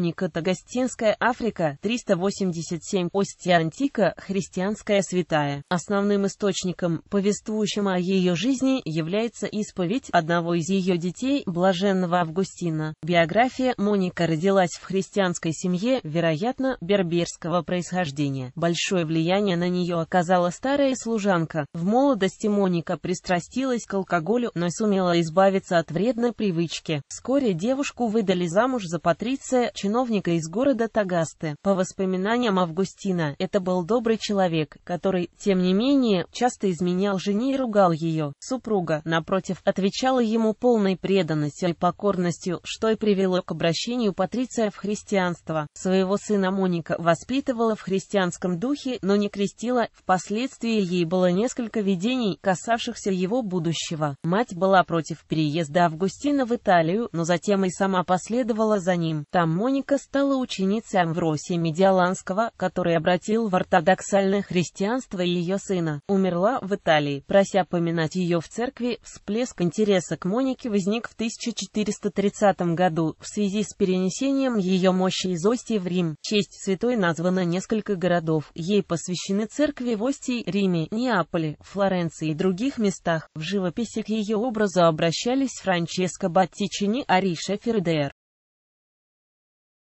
Хроника Тагостинская Африка, 387, Остия Антика, христианская святая. Основным источником, повествующим о ее жизни, является исповедь одного из ее детей, блаженного Августина. Биография Моника родилась в христианской семье, вероятно, берберского происхождения. Большое влияние на нее оказала старая служанка. В молодости Моника пристрастилась к алкоголю, но сумела избавиться от вредной привычки. Вскоре девушку выдали замуж за Патриция, чиновника из города Тагасты. По воспоминаниям Августина, это был добрый человек, который, тем не менее, часто изменял жене и ругал ее. Супруга, напротив, отвечала ему полной преданностью и покорностью, что и привело к обращению Патриция в христианство. Своего сына Моника воспитывала в христианском духе, но не крестила, впоследствии ей было несколько видений, касавшихся его будущего. Мать была против переезда Августина в Италию, но затем и сама последовала за ним. Там Моника Вероника стала ученицей Амвросия Медиаланского, который обратил в ортодоксальное христианство ее сына. Умерла в Италии, прося поминать ее в церкви. Всплеск интереса к Монике возник в 1430 году в связи с перенесением ее мощи из Ости в Рим. честь святой названа несколько городов. Ей посвящены церкви в Остии, Риме, Неаполе, Флоренции и других местах. В живописи к ее образу обращались Франческо Баттичини, Ариша Фердер.